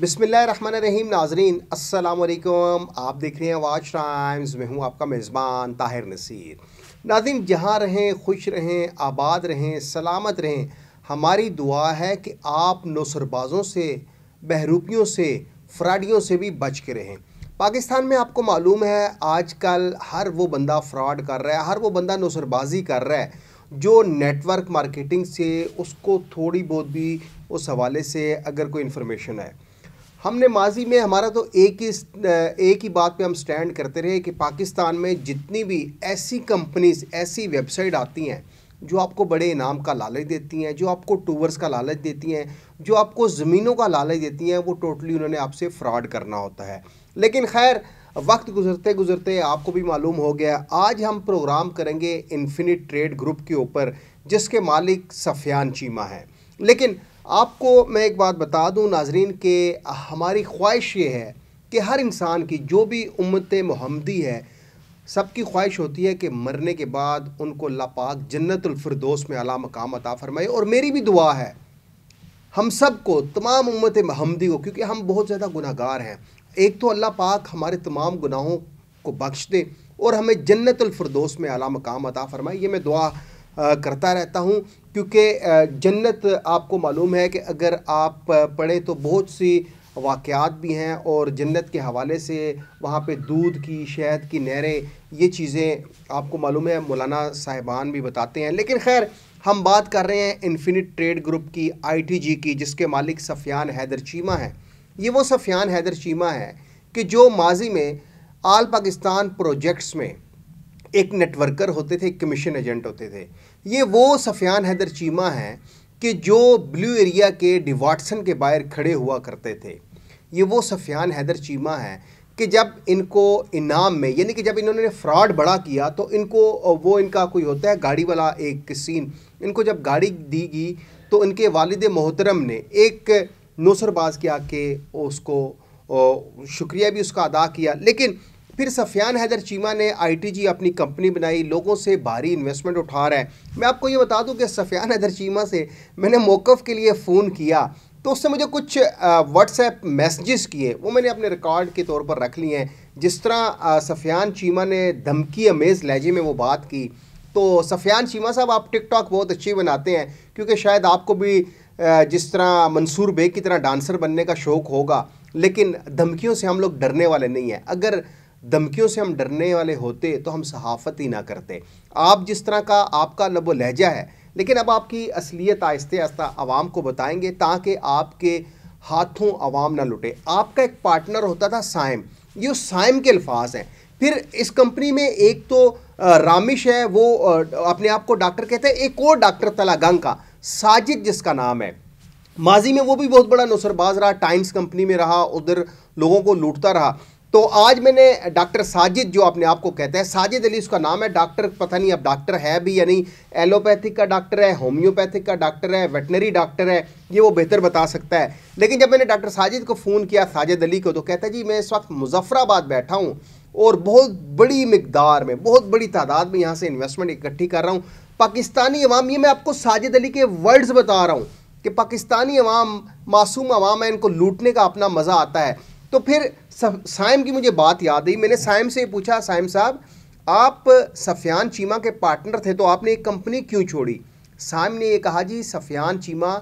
बिसमिल्ल रहीम नाजरीन असलकुम आप देख रहे हैं वाच टाइम्स मैं हूँ आपका मेज़बान ताहिर नसीर नाजिन जहाँ रहें खुश रहें आबाद रहें सलामत रहें हमारी दुआ है कि आप नौसरबाज़ों से बहरूपियों से फ्राडियों से भी बच के रहें पाकिस्तान में आपको मालूम है आजकल हर वो बंदा फ्रॉड कर रहा है हर वो बंदा नौसरबाजी कर रहा है जो नेटवर्क मार्केटिंग से उसको थोड़ी बहुत भी उस हवाले से अगर कोई इन्फॉर्मेशन है हमने माजी में हमारा तो एक ही एक ही बात पे हम स्टैंड करते रहे कि पाकिस्तान में जितनी भी ऐसी कंपनीज ऐसी वेबसाइट आती हैं जो आपको बड़े इनाम का लालच देती हैं जो आपको टूवर्स का लालच देती हैं जो आपको ज़मीनों का लालच देती हैं वो टोटली उन्होंने आपसे फ्रॉड करना होता है लेकिन खैर वक्त गुजरते गुजरते आपको भी मालूम हो गया आज हम प्रोग्राम करेंगे इन्फिनिट ट्रेड ग्रुप के ऊपर जिसके मालिक सफियान चीमा हैं लेकिन आपको मैं एक बात बता दूं नाजरीन के हमारी ख्वाहिश ये है कि हर इंसान की जो भी उम्मत महमदी है सबकी ख्वाहिश होती है कि मरने के बाद उनको लापाक जन्नतफरदोस में अला मकाम अता फरमाए और मेरी भी दुआ है हम सब को तमाम उम्मत महमदी को क्योंकि हम बहुत ज़्यादा गुनागार हैं एक तो अल्लाह पाक हमारे तमाम गुनाहों को बख्श दे और हमें जन्नतफरदोस में अला मकाम अता फरमाए ये मैं दुआ करता रहता हूँ क्योंकि जन्नत आपको मालूम है कि अगर आप पढ़ें तो बहुत सी वाक़ात भी हैं और जन्नत के हवाले से वहाँ पे दूध की शहद की नहरें ये चीज़ें आपको मालूम है मौलाना साहिबान भी बताते हैं लेकिन खैर हम बात कर रहे हैं इन्फिनिट ट्रेड ग्रुप की आईटीजी की जिसके मालिक सफियान हैदर चीमा हैं ये वो सफियान हैदर चीमा है कि जो माजी में आल पाकिस्तान प्रोजेक्ट्स में एक नेटवर्कर होते थे एक कमीशन एजेंट होते थे ये वो सफियान हैदर चीमा हैं कि जो ब्लू एरिया के डिवाटसन के बाहर खड़े हुआ करते थे ये वो सफियान हैदर चीमा हैं कि जब इनको इनाम में यानी कि जब इन्होंने फ्रॉड बड़ा किया तो इनको वो इनका कोई होता है गाड़ी वाला एक सीन इनको जब गाड़ी दी गई तो इनके वालद मोहतरम ने एक नौसरबाज के आके उसको शुक्रिया भी उसका अदा किया लेकिन फिर सफियान हैदर चीमा ने आईटीजी अपनी कंपनी बनाई लोगों से भारी इन्वेस्टमेंट उठा रहा है मैं आपको ये बता दूं कि सफियान हैदर चीमा से मैंने मौक़ के लिए फ़ोन किया तो उससे मुझे कुछ व्हाट्सएप मैसेजेस किए वो मैंने अपने रिकॉर्ड के तौर पर रख लिए हैं जिस तरह सफियान चीमा ने धमकी अमेज़ लहजे में वो बात की तो सफियान चीमा साहब आप टिकटॉक बहुत अच्छी बनाते हैं क्योंकि शायद आपको भी जिस तरह मंसूर बेग की तरह डांसर बनने का शौक़ होगा लेकिन धमकियों से हम लोग डरने वाले नहीं हैं अगर धमकियों से हम डरने वाले होते तो हम सहाफत ही ना करते आप जिस तरह का आपका लबो लहजा है लेकिन अब आपकी असलियत आहिस्ते आहिस्ता आवाम को बताएंगे ताकि आपके हाथों आवाम ना लुटे आपका एक पार्टनर होता था साइम ये साइम के अल्फाज हैं फिर इस कंपनी में एक तो रामिश है वो अपने आप को डॉक्टर कहते हैं एक और डॉक्टर तलागंग का साजिद जिसका नाम है माजी में वो भी बहुत बड़ा नुसरबाज रहा टाइम्स कंपनी में रहा उधर लोगों को लूटता रहा तो आज मैंने डॉक्टर साजिद जो अपने आप को कहते हैं साजिद अली उसका नाम है डॉक्टर पता नहीं अब डॉक्टर है भी या नहीं एलोपैथिक का डॉक्टर है होम्योपैथिक का डॉक्टर है वेटनरी डॉक्टर है ये वो बेहतर बता सकता है लेकिन जब मैंने डॉक्टर साजिद को फ़ोन किया साजिद अली को तो कहता है जी मैं इस वक्त मुजफ़राबाद बैठा हूँ और बहुत बड़ी मकदार में बहुत बड़ी तादाद में यहाँ से इन्वेस्टमेंट इकट्ठी कर रहा हूँ पाकिस्तानी अवाम ये मैं आपको साजिद अली के वर्ड्स बता रहा हूँ कि पाकिस्तानी अवाम मासूम अवाम है इनको लूटने का अपना मज़ा आता है तो फिर साइम की मुझे बात याद आई मैंने साइम से पूछा साइम साहब आप सफियान चीमा के पार्टनर थे तो आपने एक कंपनी क्यों छोड़ी साइम ने ये कहा जी सफियान चीमा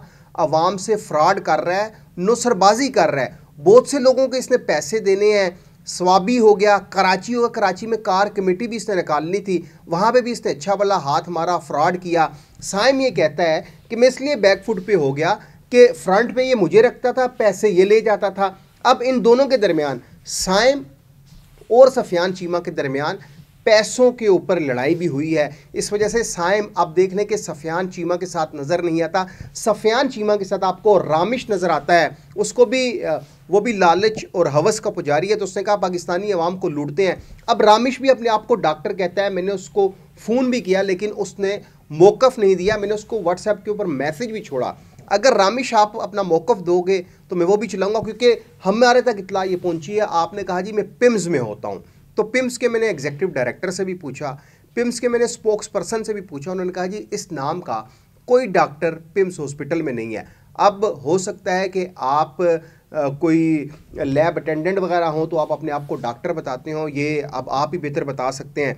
आवाम से फ्रॉड कर रहा है नुसरबाजी कर रहा है बहुत से लोगों को इसने पैसे देने हैं स्वाबी हो गया कराची होगा कराची में कार कमेटी भी इसने निकालनी थी वहाँ पे भी इसने अच्छा भला हाथ मारा फ्रॉड किया साइम ये कहता है कि मैं इसलिए बैक फुट पे हो गया कि फ्रंट पे ये मुझे रखता था पैसे ये ले जाता था अब इन दोनों के दरमियान साइम और सफियान चीमा के दरमियान पैसों के ऊपर लड़ाई भी हुई है इस वजह से साइम आप देख लें कि सफियान चीमा के साथ नज़र नहीं आता सफियान चीमा के साथ आपको रामिश नज़र आता है उसको भी वो भी लालच और हवस का पुजारी है तो उसने कहा पाकिस्तानी अवाम को लूटते हैं अब रामिश भी अपने आप को डॉक्टर कहता है मैंने उसको फ़ोन भी किया लेकिन उसने मौक़ नहीं दिया मैंने उसको व्हाट्सएप के ऊपर मैसेज भी छोड़ा अगर रामिश आप अपना मौकफ़ दोगे तो मैं वो भी चलाऊंगा क्योंकि हमारे तक इतला ये पहुँची है आपने कहा जी मैं पिम्स में होता हूँ तो पिम्स के मैंने एग्जेक्टिव डायरेक्टर से भी पूछा पिम्स के मैंने स्पोक्स पर्सन से भी पूछा उन्होंने कहा जी इस नाम का कोई डॉक्टर पिम्स हॉस्पिटल में नहीं है अब हो सकता है कि आप कोई लैब अटेंडेंट वगैरह हो तो आप अपने आप को डॉक्टर बताते हो ये अब आप ही बेहतर बता सकते हैं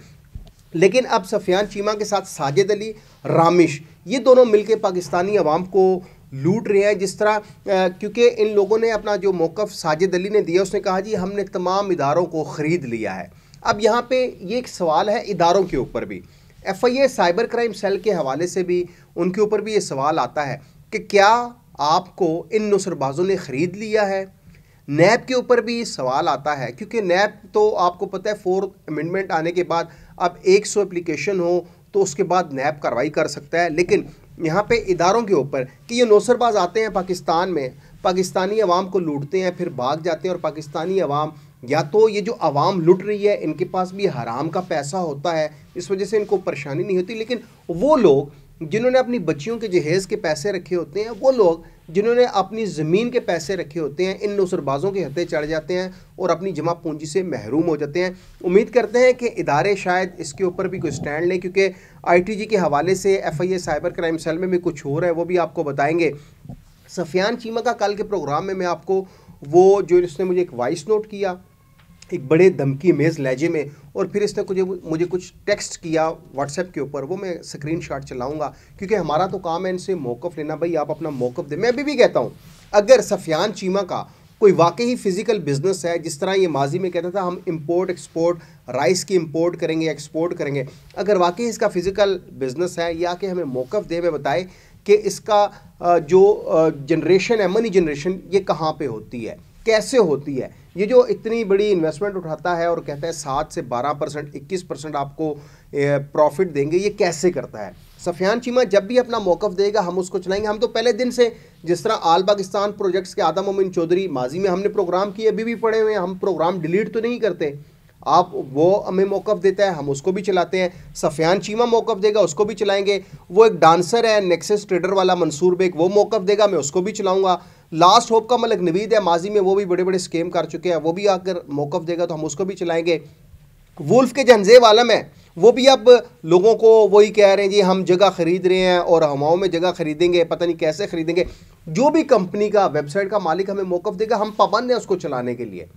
लेकिन अब सफियान चीमा के साथ साजिद अली रामिश ये दोनों मिलकर पाकिस्तानी अवाम को लूट रहे हैं जिस तरह क्योंकि इन लोगों ने अपना जो मौक़ साजिद अली ने दिया उसने कहा जी हमने तमाम इदारों को ख़रीद लिया है अब यहाँ पे ये एक सवाल है इदारों के ऊपर भी F I A cyber crime cell के हवाले से भी उनके ऊपर भी ये सवाल आता है कि क्या आपको इन नुसरबाजों ने ख़रीद लिया है नैब के ऊपर भी सवाल आता है क्योंकि नैब तो आपको पता है फोर्थ अमेंडमेंट आने के बाद अब 100 एप्लीकेशन हो तो उसके बाद नैब कार्रवाई कर सकता है लेकिन यहाँ पे इदारों के ऊपर कि ये नौसरबाज आते हैं पाकिस्तान में पाकिस्तानी अवाम को लूटते हैं फिर भाग जाते हैं और पाकिस्तानी अवाम या तो ये जो आवाम लुट रही है इनके पास भी हराम का पैसा होता है इस वजह से इनको परेशानी नहीं होती लेकिन वो लोग जिन्होंने अपनी बच्चियों के जहेज़ के पैसे रखे होते हैं वो लोग जिन्होंने अपनी ज़मीन के पैसे रखे होते हैं इन नौसरबाज़ों के हथे चढ़ जाते हैं और अपनी जमा पूंजी से महरूम हो जाते हैं उम्मीद करते हैं कि इदारे शायद इसके ऊपर भी कोई स्टैंड लें क्योंकि आईटीजी के हवाले से एफआईए साइबर क्राइम सेल में भी कुछ हो रहा है वो भी आपको बताएंगे सफियान चीमा का कल के प्रोग्राम में मैं आपको वो जो इसने मुझे एक वॉइस नोट किया एक बड़े धमकी मेज़ लहजे में और फिर इसने मुझे मुझे कुछ टेक्स्ट किया व्हाट्सएप के ऊपर वो मैं स्क्रीन शॉट चलाऊँगा क्योंकि हमारा तो काम है इनसे मौक़ लेना भाई आप अपना मौक़ दें मैं अभी भी कहता हूँ अगर सफियान चीमा का कोई वाकई फिज़िकल बिजनेस है जिस तरह ये माजी में कहता था हम इम्पोर्ट एक्सपोर्ट राइस की इम्पोर्ट करेंगे एक्सपोर्ट करेंगे अगर वाकई इसका फिज़िकल बिजनेस है या कि हमें मौक़ दे वे बताए कि इसका जो जनरेशन है मनी जनरेशन ये कहाँ पर होती है कैसे होती है ये जो इतनी बड़ी इन्वेस्टमेंट उठाता है और कहता है सात से बारह परसेंट इक्कीस परसेंट आपको प्रॉफिट देंगे ये कैसे करता है सफियान चीमा जब भी अपना मौकफ देगा हम उसको चलाएंगे हम तो पहले दिन से जिस तरह आल पाकिस्तान प्रोजेक्ट्स के आदम उमिन चौधरी माजी में हमने प्रोग्राम किए अभी भी पड़े हुए हैं हम प्रोग्राम डिलीट तो नहीं करते आप वो हमें मौकअप देता है हम उसको भी चलाते हैं सफियान चीमा मौकअप देगा उसको भी चलाएंगे वो एक डांसर है नेक्सेस ट्रेडर वाला मंसूर बेग वो मौकअप देगा मैं उसको भी चलाऊंगा लास्ट होप का मलक नवीद है माजी में वो भी बड़े बड़े स्केम कर चुके हैं वो भी आकर मौकअप देगा तो हम उसको भी चलाएंगे वुल्फ के जंजेब आलम है वो भी अब लोगों को वही कह रहे हैं जी हम जगह ख़रीद रहे हैं और हवाओं में जगह ख़रीदेंगे पता नहीं कैसे ख़रीदेंगे जो भी कंपनी का वेबसाइट का मालिक हमें मौक़ देगा हम पाबंद हैं उसको चलाने के लिए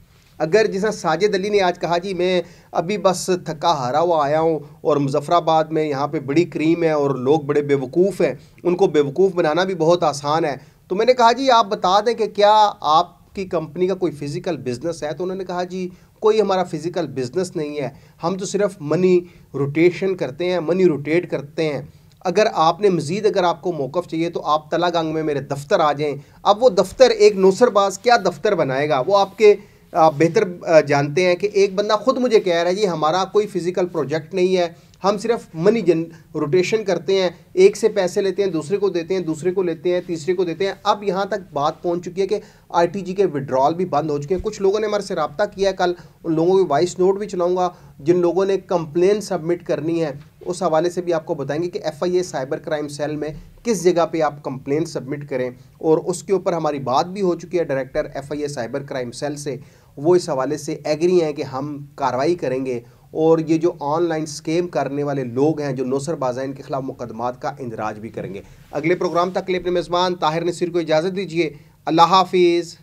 अगर जैसा साजिद अली ने आज कहा जी मैं अभी बस थका हारा हुआ आया हूँ और मुजफ़राबाद में यहाँ पे बड़ी क्रीम है और लोग बड़े बेवकूफ़ हैं उनको बेवकूफ़ बनाना भी बहुत आसान है तो मैंने कहा जी आप बता दें कि क्या आपकी कंपनी का कोई फ़िज़िकल बिज़नेस है तो उन्होंने कहा जी कोई हमारा फ़िज़िकल बिज़नेस नहीं है हम तो सिर्फ मनी रोटेशन करते हैं मनी रोटेट करते हैं अगर आपने मज़ीद अगर आपको मौक़ चाहिए तो आप तलागंग में मेरे दफ्तर आ जाएं अब वो दफ्तर एक नौसरबाज क्या दफ्तर बनाएगा वो आपके आप बेहतर जानते हैं कि एक बंदा खुद मुझे कह रहा है जी हमारा कोई फिज़िकल प्रोजेक्ट नहीं है हम सिर्फ मनी जन रोटेशन करते हैं एक से पैसे लेते हैं दूसरे को देते हैं दूसरे को लेते हैं तीसरे को देते हैं अब यहाँ तक बात पहुँच चुकी है कि आईटीजी के विड्रॉल भी बंद हो चुके हैं कुछ लोगों ने हमारे से रबता किया है कल उन लोगों की वॉइस नोट भी चलाऊंगा जिन लोगों ने कंप्लेन सबमिट करनी है उस हवाले से भी आपको बताएंगे कि F I A cyber crime cell में किस जगह पर आप कंप्लेन सबमिट करें और उसके ऊपर हमारी बात भी हो चुकी है director F I A cyber crime cell से वो इस हवाले से एग्री हैं कि हम कार्रवाई करेंगे और ये जो ऑनलाइन स्केम करने वाले लोग हैं जो नौसर बाजा इनके खिलाफ मुकदमात का इंदराज भी करेंगे अगले प्रोग्राम तक के लिए अपने मेज़बान ताहिर नसीर को इजाज़त दीजिए अल्लाह हाफिज़